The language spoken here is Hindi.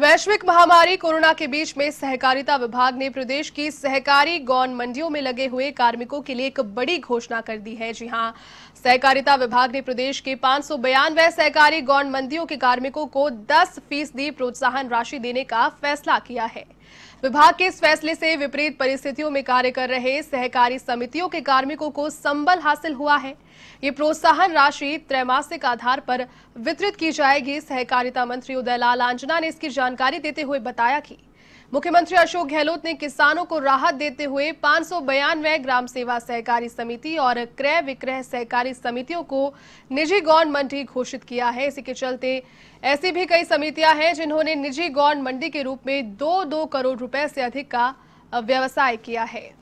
वैश्विक महामारी कोरोना के बीच में सहकारिता विभाग ने प्रदेश की सहकारी गौन मंडियों में लगे हुए कार्मिकों के लिए एक बड़ी घोषणा कर दी है जी हां सहकारिता विभाग ने प्रदेश के पांच सौ बयानवे सहकारी गौन मंडियों के कार्मिकों को 10 फीसदी प्रोत्साहन राशि देने का फैसला किया है विभाग के इस फैसले से विपरीत परिस्थितियों में कार्य कर रहे सहकारी समितियों के कार्मिकों को संबल हासिल हुआ है ये प्रोत्साहन राशि त्रैमासिक आधार पर वितरित की जाएगी सहकारिता मंत्री उदयलाल आंजना ने इसकी जानकारी देते हुए बताया कि मुख्यमंत्री अशोक गहलोत ने किसानों को राहत देते हुए बयानवे ग्राम सेवा सहकारी समिति और क्रय विक्रय सहकारी समितियों को निजी गौन मंडी घोषित किया है इसी के चलते ऐसी भी कई समितियां हैं जिन्होंने निजी गौन मंडी के रूप में दो दो करोड़ रुपए से अधिक का व्यवसाय किया है